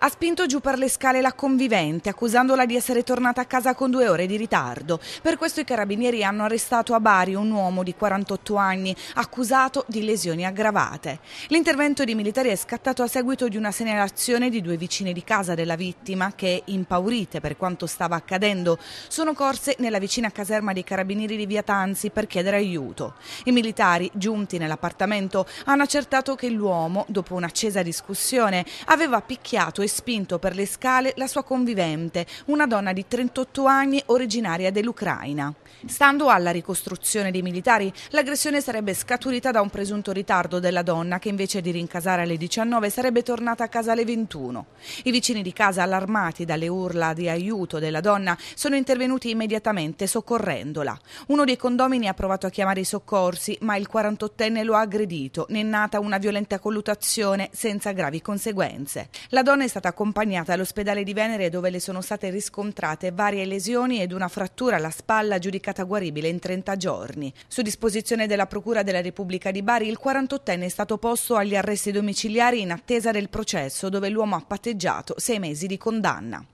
ha spinto giù per le scale la convivente, accusandola di essere tornata a casa con due ore di ritardo. Per questo i carabinieri hanno arrestato a Bari un uomo di 48 anni, accusato di lesioni aggravate. L'intervento dei militari è scattato a seguito di una segnalazione di due vicine di casa della vittima che, impaurite per quanto stava accadendo, sono corse nella vicina caserma dei carabinieri di Via Tanzi per chiedere aiuto. I militari, giunti nell'appartamento, hanno accertato che l'uomo, dopo un'accesa discussione, aveva picchiato e respinto per le scale la sua convivente, una donna di 38 anni originaria dell'Ucraina. Stando alla ricostruzione dei militari, l'aggressione sarebbe scaturita da un presunto ritardo della donna che invece di rincasare alle 19 sarebbe tornata a casa alle 21. I vicini di casa, allarmati dalle urla di aiuto della donna, sono intervenuti immediatamente soccorrendola. Uno dei condomini ha provato a chiamare i soccorsi, ma il 48enne lo ha aggredito, ne è nata una violenta colluttazione senza gravi conseguenze. La donna è stata stata accompagnata all'ospedale di Venere dove le sono state riscontrate varie lesioni ed una frattura alla spalla giudicata guaribile in 30 giorni. Su disposizione della Procura della Repubblica di Bari il 48enne è stato posto agli arresti domiciliari in attesa del processo dove l'uomo ha patteggiato sei mesi di condanna.